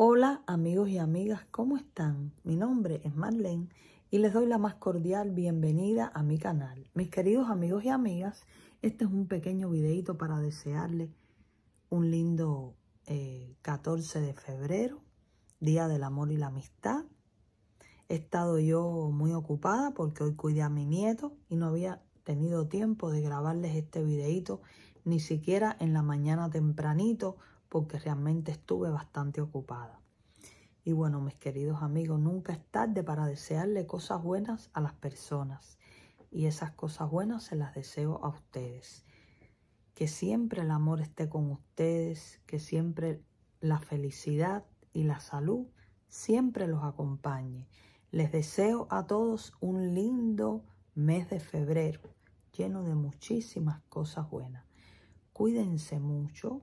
Hola amigos y amigas, ¿cómo están? Mi nombre es Marlene y les doy la más cordial bienvenida a mi canal. Mis queridos amigos y amigas, este es un pequeño videito para desearles un lindo 14 eh, de febrero, Día del Amor y la Amistad. He estado yo muy ocupada porque hoy cuidé a mi nieto y no había tenido tiempo de grabarles este videito ni siquiera en la mañana tempranito porque realmente estuve bastante ocupada. Y bueno, mis queridos amigos, nunca es tarde para desearle cosas buenas a las personas. Y esas cosas buenas se las deseo a ustedes. Que siempre el amor esté con ustedes, que siempre la felicidad y la salud siempre los acompañe. Les deseo a todos un lindo mes de febrero, lleno de muchísimas cosas buenas. Cuídense mucho,